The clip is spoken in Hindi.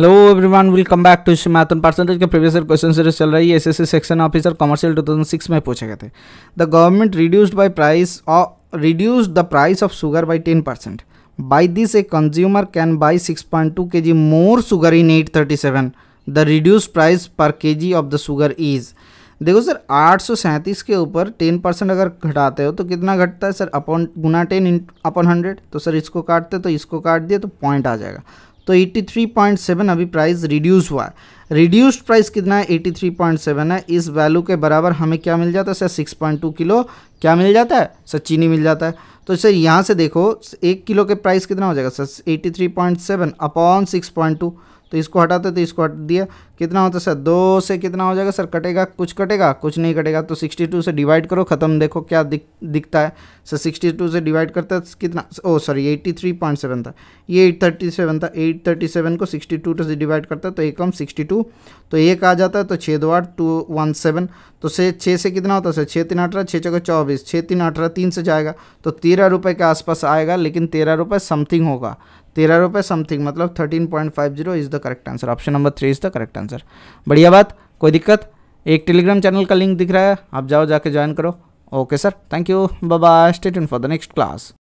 hello everyone welcome back to मैथन परसेंटेज के प्रीवियस ईयर क्वेश्चन सीरीज चल रही है एसएससी सेक्शन ऑफिसर कमर्शियल 2006 में पूछे गए थे the government reduced by price और reduced the price of sugar by 10 percent by this a consumer can buy 6.2 point two K G more sugar in eight thirty seven the reduce price पर K G of the sugar is देखो सर आठ के ऊपर टेन परसेंट अगर घटाते हो तो कितना घटता है सर अपॉन गुना टेन अपॉन हंड्रेड तो सर इसको काटते तो इसको काट दिए तो पॉइंट आ जाएगा तो 83.7 अभी प्राइस रिड्यूस हुआ है रिड्यूस्ड प्राइस कितना है 83.7 है इस वैल्यू के बराबर हमें क्या मिल जाता है सर 6.2 किलो क्या मिल जाता है सर चीनी मिल जाता है तो सर यहाँ से देखो एक किलो के प्राइस कितना हो जाएगा सर 83.7 अपॉन 6.2 तो इसको हटाते तो इसको हट दिया कितना होता सर दो से कितना हो जाएगा सर कटेगा कुछ कटेगा कुछ नहीं कटेगा तो सिक्सटी टू से डिवाइड करो ख़त्म देखो क्या दिख दिखता है सर सिक्सटी टू से डिवाइड करता है कितना oh sorry eighty three point seven था ये एट थर्टी सेवन था एट थर्टी सेवन को सिक्सटी टू से डिवाइड करता है तो कम सिक्सटी टू तो एक आ जाता है तो छः दो आठ टू वन सेवन तो से छः से कितना होता है सर छः तीन अठारह छः चौके चौबीस छः तीन अठारह तीन से जाएगा तो तेरह रुपये के आसपास आएगा लेकिन तेरह रुपये समथिंग होगा तेरह रुपये समथिंग मतलब thirteen point five zero is the correct answer option number three is the correct answer बढ़िया बात कोई दिक्कत एक टेलीग्राम चैनल का लिंक दिख रहा है आप जाओ जाके ज्वाइन करो okay sir thank you bye stay इन फॉर द नेक्स्ट क्लास